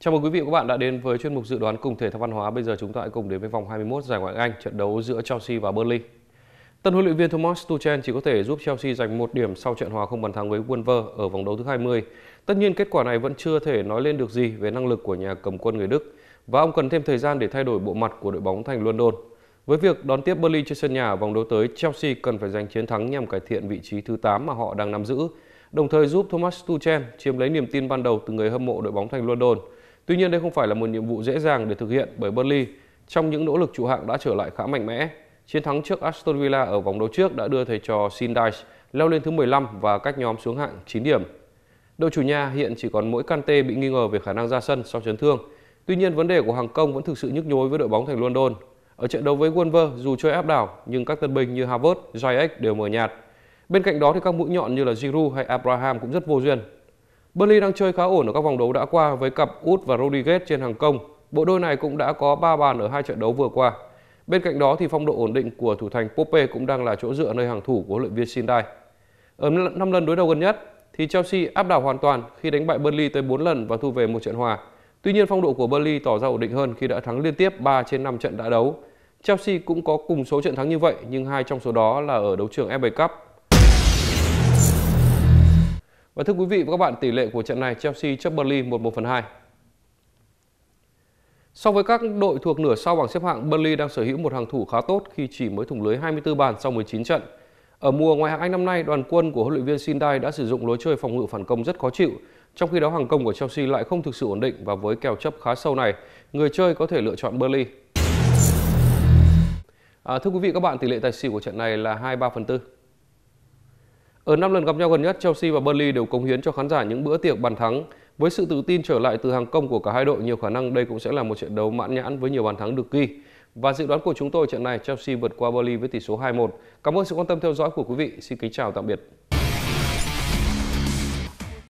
Chào mừng quý vị và các bạn đã đến với chuyên mục dự đoán cùng thể thao văn hóa. Bây giờ chúng ta hãy cùng đến với vòng 21 giải Ngoại hạng Anh, trận đấu giữa Chelsea và Burnley. Tân huấn luyện viên Thomas Tuchel chỉ có thể giúp Chelsea giành một điểm sau trận hòa không bàn thắng với Wolves ở vòng đấu thứ 20. Tất nhiên kết quả này vẫn chưa thể nói lên được gì về năng lực của nhà cầm quân người Đức và ông cần thêm thời gian để thay đổi bộ mặt của đội bóng thành London. Với việc đón tiếp Burnley trên sân nhà vòng đấu tới, Chelsea cần phải giành chiến thắng nhằm cải thiện vị trí thứ 8 mà họ đang nắm giữ, đồng thời giúp Thomas Tuchel chiếm lấy niềm tin ban đầu từ người hâm mộ đội bóng thành London – Tuy nhiên đây không phải là một nhiệm vụ dễ dàng để thực hiện bởi Burnley trong những nỗ lực trụ hạng đã trở lại khá mạnh mẽ. Chiến thắng trước Aston Villa ở vòng đấu trước đã đưa thầy trò Sindage leo lên thứ 15 và cách nhóm xuống hạng 9 điểm. Đội chủ nhà hiện chỉ còn mỗi Kante bị nghi ngờ về khả năng ra sân sau chấn thương. Tuy nhiên vấn đề của hàng công vẫn thực sự nhức nhối với đội bóng thành London. Ở trận đấu với Wolves dù chơi áp đảo nhưng các tân binh như Havertz, Ziyech đều mờ nhạt. Bên cạnh đó thì các mũi nhọn như là Giroud hay Abraham cũng rất vô duyên, Burnley đang chơi khá ổn ở các vòng đấu đã qua với cặp Út và Rodriguez trên hàng công. Bộ đôi này cũng đã có 3 bàn ở hai trận đấu vừa qua. Bên cạnh đó thì phong độ ổn định của thủ thành Pope cũng đang là chỗ dựa nơi hàng thủ của huấn luyện viên Sindai. Ở 5 lần đối đầu gần nhất thì Chelsea áp đảo hoàn toàn khi đánh bại Burnley tới 4 lần và thu về một trận hòa. Tuy nhiên phong độ của Burnley tỏ ra ổn định hơn khi đã thắng liên tiếp 3 trên 5 trận đã đấu. Chelsea cũng có cùng số trận thắng như vậy nhưng hai trong số đó là ở đấu trường FA Cup và thưa quý vị và các bạn, tỷ lệ của trận này Chelsea chấp Burnley 1-1 phần 2. So với các đội thuộc nửa sau bảng xếp hạng, Burnley đang sở hữu một hàng thủ khá tốt khi chỉ mới thủng lưới 24 bàn sau 19 trận. Ở mùa ngoại hạng Anh năm nay, đoàn quân của huấn luyện viên Sindai đã sử dụng lối chơi phòng ngự phản công rất khó chịu, trong khi đó hàng công của Chelsea lại không thực sự ổn định và với kèo chấp khá sâu này, người chơi có thể lựa chọn Burnley. À, thưa quý vị các bạn, tỷ lệ tài xỉu của trận này là 23 phần 4. Ở 5 lần gặp nhau gần nhất, Chelsea và Burnley đều cống hiến cho khán giả những bữa tiệc bàn thắng. Với sự tự tin trở lại từ hàng công của cả hai đội, nhiều khả năng đây cũng sẽ là một trận đấu mãn nhãn với nhiều bàn thắng được ghi. Và dự đoán của chúng tôi trận này, Chelsea vượt qua Burnley với tỷ số 2-1. Cảm ơn sự quan tâm theo dõi của quý vị. Xin kính chào tạm biệt.